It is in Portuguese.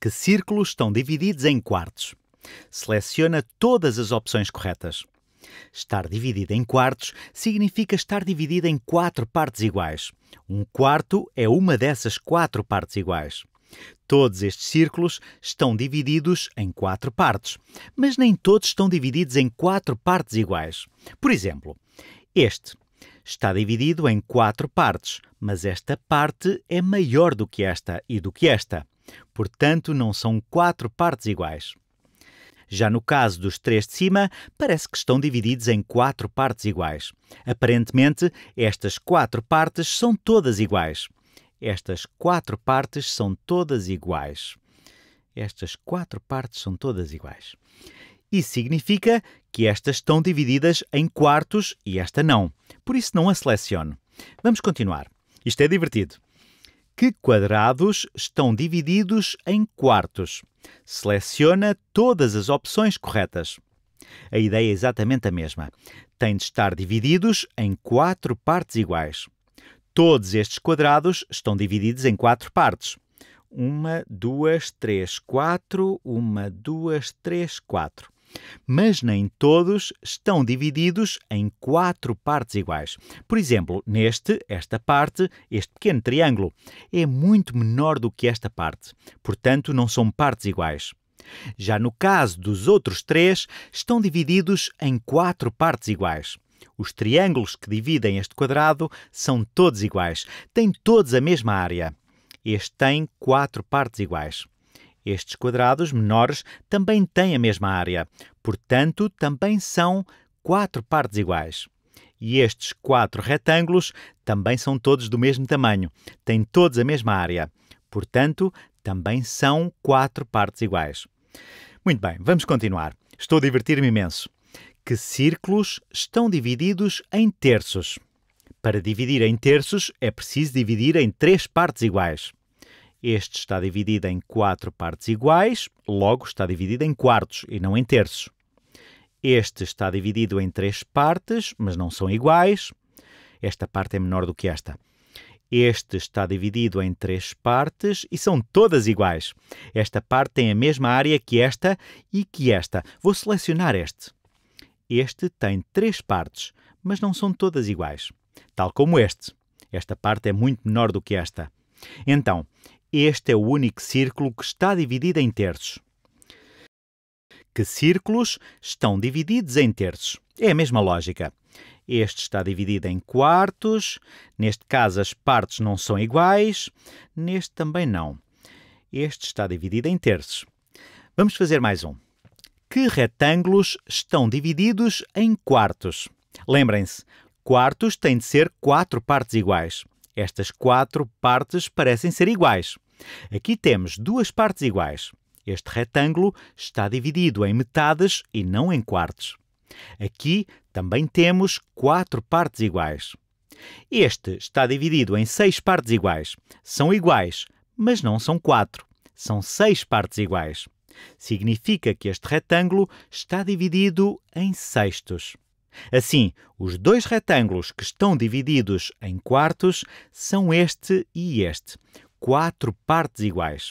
que círculos estão divididos em quartos. Seleciona todas as opções corretas. Estar dividido em quartos significa estar dividido em quatro partes iguais. Um quarto é uma dessas quatro partes iguais. Todos estes círculos estão divididos em quatro partes, mas nem todos estão divididos em quatro partes iguais. Por exemplo, este está dividido em quatro partes, mas esta parte é maior do que esta e do que esta. Portanto, não são quatro partes iguais. Já no caso dos três de cima, parece que estão divididos em quatro partes iguais. Aparentemente, estas quatro partes são todas iguais. Estas quatro partes são todas iguais. Estas quatro partes são todas iguais. Isso significa que estas estão divididas em quartos e esta não. Por isso não a seleciono. Vamos continuar. Isto é divertido que quadrados estão divididos em quartos. Seleciona todas as opções corretas. A ideia é exatamente a mesma. Tem de estar divididos em quatro partes iguais. Todos estes quadrados estão divididos em quatro partes. Uma, duas, três, quatro. Uma, duas, três, quatro. Mas nem todos estão divididos em quatro partes iguais. Por exemplo, neste, esta parte, este pequeno triângulo, é muito menor do que esta parte. Portanto, não são partes iguais. Já no caso dos outros três, estão divididos em quatro partes iguais. Os triângulos que dividem este quadrado são todos iguais, têm todos a mesma área. Este tem quatro partes iguais. Estes quadrados menores também têm a mesma área, portanto, também são quatro partes iguais. E estes quatro retângulos também são todos do mesmo tamanho, têm todos a mesma área, portanto, também são quatro partes iguais. Muito bem, vamos continuar. Estou a divertir-me imenso. Que círculos estão divididos em terços? Para dividir em terços é preciso dividir em três partes iguais. Este está dividido em quatro partes iguais, logo está dividido em quartos e não em terços. Este está dividido em três partes, mas não são iguais. Esta parte é menor do que esta. Este está dividido em três partes e são todas iguais. Esta parte tem a mesma área que esta e que esta. Vou selecionar este. Este tem três partes, mas não são todas iguais, tal como este. Esta parte é muito menor do que esta. Então, este é o único círculo que está dividido em terços. Que círculos estão divididos em terços? É a mesma lógica. Este está dividido em quartos. Neste caso, as partes não são iguais. Neste também não. Este está dividido em terços. Vamos fazer mais um. Que retângulos estão divididos em quartos? Lembrem-se, quartos têm de ser quatro partes iguais. Estas quatro partes parecem ser iguais. Aqui temos duas partes iguais. Este retângulo está dividido em metades e não em quartos. Aqui também temos quatro partes iguais. Este está dividido em seis partes iguais. São iguais, mas não são quatro. São seis partes iguais. Significa que este retângulo está dividido em sextos. Assim, os dois retângulos que estão divididos em quartos são este e este, quatro partes iguais.